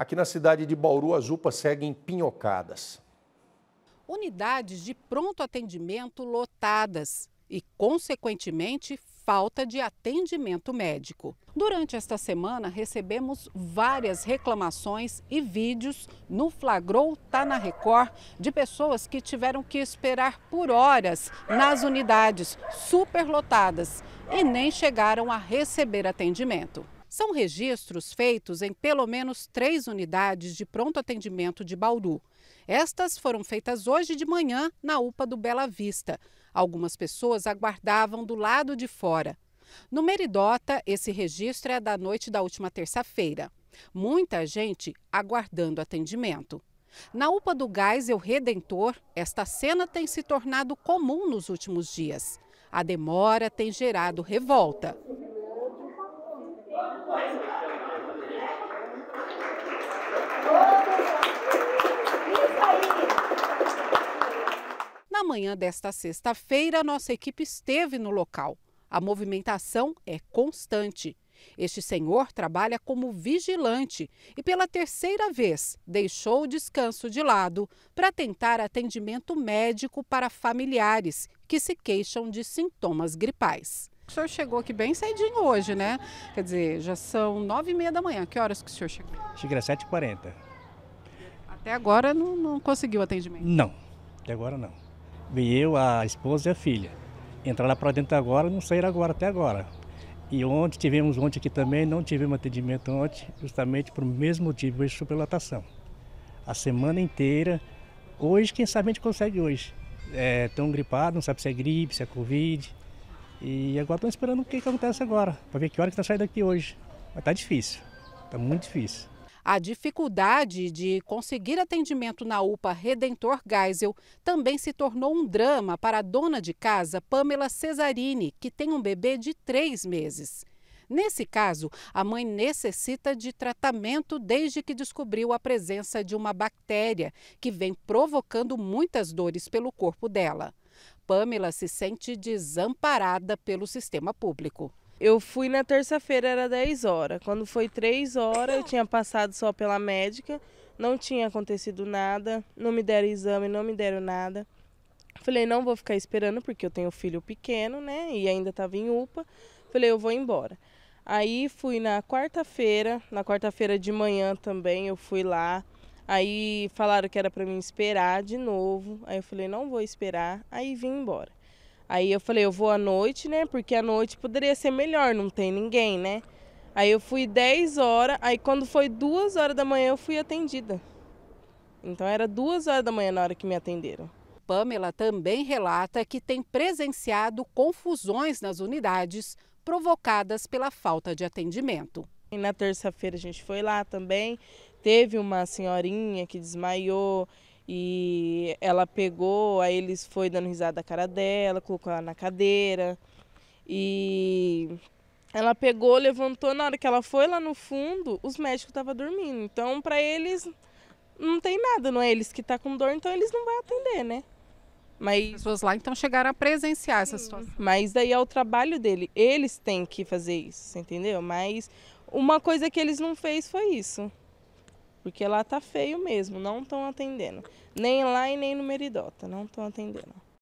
Aqui na cidade de Bauru, as UPAs seguem pinhocadas. Unidades de pronto atendimento lotadas e, consequentemente, falta de atendimento médico. Durante esta semana, recebemos várias reclamações e vídeos no Flagrou Tá na Record de pessoas que tiveram que esperar por horas nas unidades superlotadas e nem chegaram a receber atendimento. São registros feitos em pelo menos três unidades de pronto atendimento de Bauru. Estas foram feitas hoje de manhã na UPA do Bela Vista. Algumas pessoas aguardavam do lado de fora. No Meridota, esse registro é da noite da última terça-feira. Muita gente aguardando atendimento. Na UPA do Geisel Redentor, esta cena tem se tornado comum nos últimos dias. A demora tem gerado revolta. na manhã desta sexta-feira, nossa equipe esteve no local. A movimentação é constante. Este senhor trabalha como vigilante e, pela terceira vez, deixou o descanso de lado para tentar atendimento médico para familiares que se queixam de sintomas gripais. O senhor chegou aqui bem cedinho hoje, né? Quer dizer, já são nove e meia da manhã. Que horas que o senhor chegou? Cheguei às sete e quarenta. Até agora não, não conseguiu atendimento? Não, até agora não. Vim eu, a esposa e a filha. Entraram para dentro agora, não saíram agora, até agora. E ontem tivemos ontem aqui também, não tivemos atendimento ontem, justamente por mesmo motivo de superlotação. A semana inteira, hoje, quem sabe a gente consegue hoje. É, estão gripados, não sabe se é gripe, se é Covid. E agora estão esperando o que, que acontece agora, para ver que hora que está saindo daqui hoje. Mas está difícil, está muito difícil. A dificuldade de conseguir atendimento na UPA Redentor Geisel também se tornou um drama para a dona de casa, Pamela Cesarini, que tem um bebê de três meses. Nesse caso, a mãe necessita de tratamento desde que descobriu a presença de uma bactéria que vem provocando muitas dores pelo corpo dela. Pamela se sente desamparada pelo sistema público. Eu fui na terça-feira, era 10 horas. Quando foi 3 horas, eu tinha passado só pela médica, não tinha acontecido nada, não me deram exame, não me deram nada. Falei, não vou ficar esperando porque eu tenho filho pequeno, né? E ainda estava em UPA. Falei, eu vou embora. Aí fui na quarta-feira, na quarta-feira de manhã também, eu fui lá. Aí falaram que era para mim esperar de novo. Aí eu falei, não vou esperar. Aí vim embora. Aí eu falei, eu vou à noite, né? Porque à noite poderia ser melhor, não tem ninguém, né? Aí eu fui 10 horas, aí quando foi 2 horas da manhã eu fui atendida. Então era 2 horas da manhã na hora que me atenderam. Pamela também relata que tem presenciado confusões nas unidades provocadas pela falta de atendimento. E na terça-feira a gente foi lá também, teve uma senhorinha que desmaiou, e ela pegou, aí eles foi dando risada da cara dela, colocou ela na cadeira. E ela pegou, levantou, na hora que ela foi lá no fundo, os médicos estavam dormindo. Então, para eles, não tem nada, não é eles que tá com dor, então eles não vão atender, né? Mas... As pessoas lá então chegaram a presenciar Sim. essa situação. Mas daí é o trabalho dele. Eles têm que fazer isso, entendeu? Mas uma coisa que eles não fez foi isso. Porque lá tá feio mesmo, não estão atendendo. Nem lá e nem no Meridota, não estão atendendo.